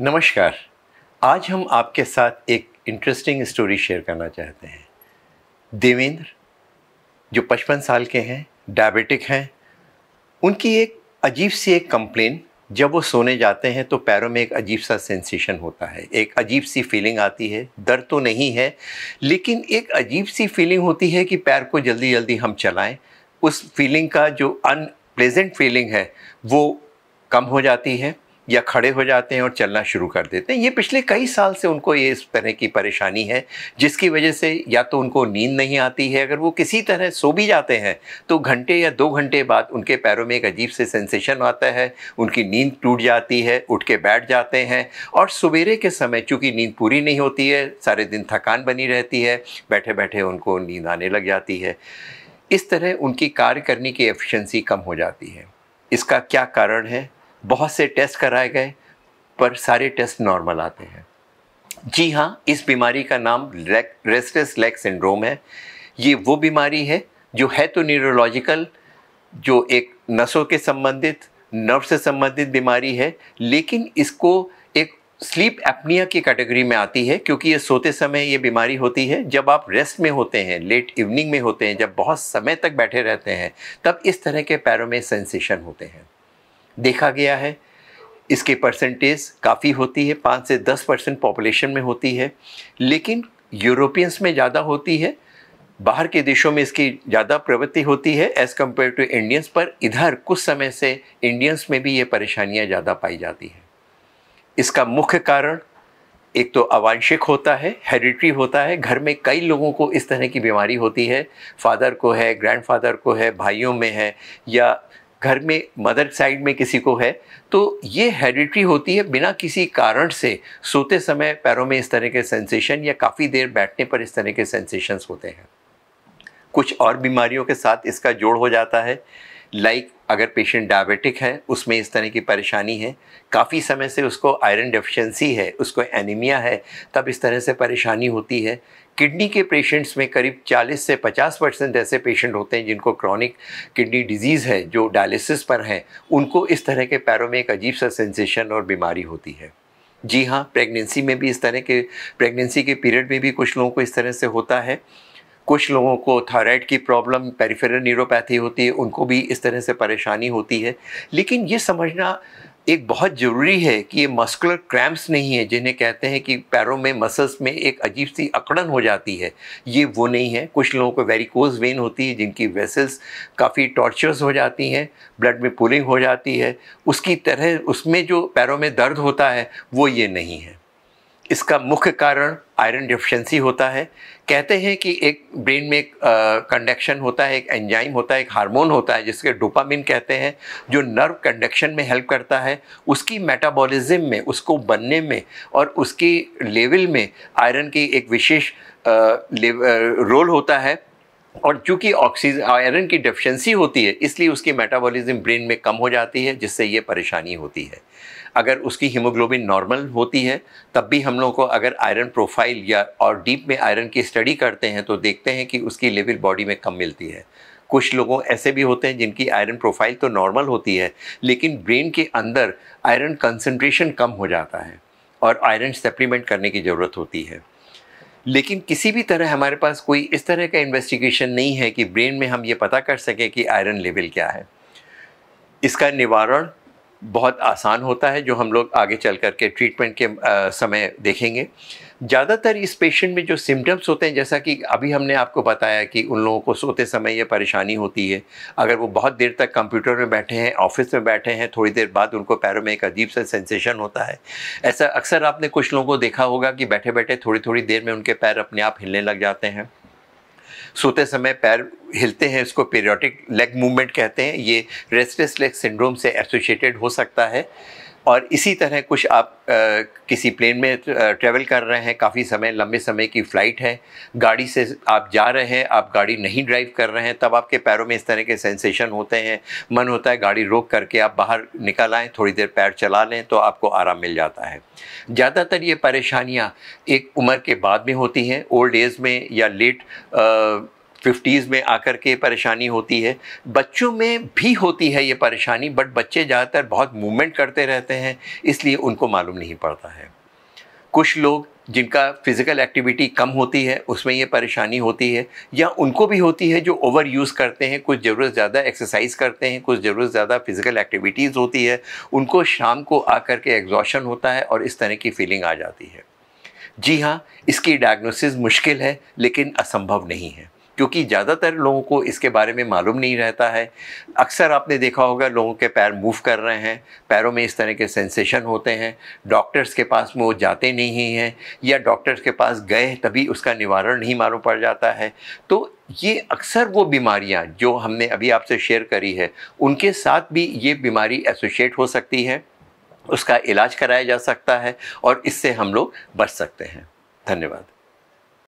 नमस्कार आज हम आपके साथ एक इंटरेस्टिंग स्टोरी शेयर करना चाहते हैं देवेंद्र जो 55 साल के हैं डायबिटिक हैं उनकी एक अजीब सी एक कंप्लेन जब वो सोने जाते हैं तो पैरों में एक अजीब सा सेंसेशन होता है एक अजीब सी फीलिंग आती है दर्द तो नहीं है लेकिन एक अजीब सी फीलिंग होती है कि पैर को जल्दी जल्दी हम चलाएं उस फीलिंग का जो अनप्लेजेंट फीलिंग है वो कम हो जाती है या खड़े हो जाते हैं और चलना शुरू कर देते हैं ये पिछले कई साल से उनको ये इस तरह की परेशानी है जिसकी वजह से या तो उनको नींद नहीं आती है अगर वो किसी तरह सो भी जाते हैं तो घंटे या दो घंटे बाद उनके पैरों में एक अजीब से सेंसेशन आता है उनकी नींद टूट जाती है उठ के बैठ जाते हैं और सवेरे के समय चूँकि नींद पूरी नहीं होती है सारे दिन थकान बनी रहती है बैठे बैठे उनको नींद आने लग जाती है इस तरह उनकी कार्य करने की एफिशेंसी कम हो जाती है इसका क्या कारण है बहुत से टेस्ट कराए गए पर सारे टेस्ट नॉर्मल आते हैं जी हाँ इस बीमारी का नाम रेस्टलेस लेग सिंड्रोम है ये वो बीमारी है जो है तो न्यूरोलॉजिकल जो एक नसों के संबंधित नर्व से संबंधित बीमारी है लेकिन इसको एक स्लीप एपनिया की कैटेगरी में आती है क्योंकि ये सोते समय ये बीमारी होती है जब आप रेस्ट में होते हैं लेट इवनिंग में होते हैं जब बहुत समय तक बैठे रहते हैं तब इस तरह के पैरों में सेंसेशन होते हैं देखा गया है इसके परसेंटेज काफ़ी होती है पाँच से दस परसेंट पॉपुलेशन में होती है लेकिन यूरोपियंस में ज़्यादा होती है बाहर के देशों में इसकी ज़्यादा प्रवृत्ति होती है एज़ कम्पेयर टू इंडियंस पर इधर कुछ समय से इंडियंस में भी ये परेशानियाँ ज़्यादा पाई जाती हैं इसका मुख्य कारण एक तो अवांशिक होता है हेरिट्री होता है घर में कई लोगों को इस तरह की बीमारी होती है फादर को है ग्रैंडफादर को है भाइयों में है या घर में मदर साइड में किसी को है तो ये हेरिट्री होती है बिना किसी कारण से सोते समय पैरों में इस तरह के सेंसेशन या काफ़ी देर बैठने पर इस तरह के सेंसेशंस होते हैं कुछ और बीमारियों के साथ इसका जोड़ हो जाता है लाइक अगर पेशेंट डायबिटिक है उसमें इस तरह की परेशानी है काफ़ी समय से उसको आयरन डेफिशिएंसी है उसको एनीमिया है तब इस तरह से परेशानी होती है किडनी के पेशेंट्स में करीब 40 से 50 परसेंट ऐसे पेशेंट होते हैं जिनको क्रॉनिक किडनी डिजीज़ है जो डायलिसिस पर हैं उनको इस तरह के पैरों में एक अजीब सा सेंसेशन और बीमारी होती है जी हाँ प्रेगनेंसी में भी इस तरह के प्रेगनेंसी के पीरियड में भी कुछ लोगों को इस तरह से होता है कुछ लोगों को थायराइड की प्रॉब्लम पेरिफेरल न्यूरोपैथी होती है उनको भी इस तरह से परेशानी होती है लेकिन ये समझना एक बहुत ज़रूरी है कि ये मस्कुलर क्रैम्प्स नहीं है जिन्हें कहते हैं कि पैरों में मसल्स में एक अजीब सी अकड़न हो जाती है ये वो नहीं है कुछ लोगों को वेरिकोज वेन होती है जिनकी वेसल्स काफ़ी टॉर्चर्स हो जाती हैं ब्लड में पुलिंग हो जाती है उसकी तरह उसमें जो पैरों में दर्द होता है वो ये नहीं है इसका मुख्य कारण आयरन डिफिशेंसी होता है कहते हैं कि एक ब्रेन में एक कंडक्शन होता है एक एंजाइम होता है एक हार्मोन होता है जिसके डोपामिन कहते हैं जो नर्व कंडक्शन में हेल्प करता है उसकी मेटाबॉलिज्म में उसको बनने में और उसकी लेवल में आयरन की एक विशेष रोल होता है और चूँकि ऑक्सीजन आयरन की डिफिशेंसी होती है इसलिए उसकी मेटाबॉलिज्म ब्रेन में कम हो जाती है जिससे ये परेशानी होती है अगर उसकी हीमोग्लोबिन नॉर्मल होती है तब भी हम लोगों को अगर आयरन प्रोफाइल या और डीप में आयरन की स्टडी करते हैं तो देखते हैं कि उसकी लेवल बॉडी में कम मिलती है कुछ लोगों ऐसे भी होते हैं जिनकी आयरन प्रोफाइल तो नॉर्मल होती है लेकिन ब्रेन के अंदर आयरन कंसनट्रेशन कम हो जाता है और आयरन सप्लीमेंट करने की ज़रूरत होती है लेकिन किसी भी तरह हमारे पास कोई इस तरह का इन्वेस्टिगेशन नहीं है कि ब्रेन में हम ये पता कर सकें कि आयरन लेवल क्या है इसका निवारण बहुत आसान होता है जो हम लोग आगे चल कर के ट्रीटमेंट के आ, समय देखेंगे ज़्यादातर इस पेशेंट में जो सिम्टम्स होते हैं जैसा कि अभी हमने आपको बताया कि उन लोगों को सोते समय यह परेशानी होती है अगर वो बहुत देर तक कंप्यूटर में बैठे हैं ऑफिस में बैठे हैं थोड़ी देर बाद उनको पैरों में एक अजीब सा सेंसेशन होता है ऐसा अक्सर आपने कुछ लोगों को देखा होगा कि बैठे बैठे थोड़ी थोड़ी देर में उनके पैर अपने आप हिलने लग जाते हैं सोते समय पैर हिलते हैं इसको पीरियोटिक लेग मूवमेंट कहते हैं ये रेस्टलेस लेग सिंड्रोम से एसोसिएटेड हो सकता है और इसी तरह कुछ आप किसी प्लेन में ट्रेवल कर रहे हैं काफ़ी समय लंबे समय की फ़्लाइट है गाड़ी से आप जा रहे हैं आप गाड़ी नहीं ड्राइव कर रहे हैं तब आपके पैरों में इस तरह के सेंसेशन होते हैं मन होता है गाड़ी रोक करके आप बाहर निकल आएँ थोड़ी देर पैर चला लें तो आपको आराम मिल जाता है ज़्यादातर ये परेशानियाँ एक उम्र के बाद में होती हैं ओल्ड एज में या लेट फिफ्टीज़ में आकर के परेशानी होती है बच्चों में भी होती है ये परेशानी बट बच्चे ज़्यादातर बहुत मूवमेंट करते रहते हैं इसलिए उनको मालूम नहीं पड़ता है कुछ लोग जिनका फिज़िकल एक्टिविटी कम होती है उसमें ये परेशानी होती है या उनको भी होती है जो ओवर यूज़ करते हैं कुछ ज़रूरत ज़्यादा एक्सरसाइज करते हैं कुछ ज़रूरत ज़्यादा फिज़िकल एक्टिविटीज़ होती है उनको शाम को आकर के एग्जॉशन होता है और इस तरह की फीलिंग आ जाती है जी हाँ इसकी डायग्नोसिस मुश्किल है लेकिन असंभव नहीं है क्योंकि ज़्यादातर लोगों को इसके बारे में मालूम नहीं रहता है अक्सर आपने देखा होगा लोगों के पैर मूव कर रहे हैं पैरों में इस तरह के सेंसेशन होते हैं डॉक्टर्स के पास वो जाते नहीं हैं या डॉक्टर्स के पास गए तभी उसका निवारण नहीं मालूम पड़ जाता है तो ये अक्सर वो बीमारियाँ जो हमने अभी आपसे शेयर करी है उनके साथ भी ये बीमारी एसोशिएट हो सकती है उसका इलाज कराया जा सकता है और इससे हम लोग बच सकते हैं धन्यवाद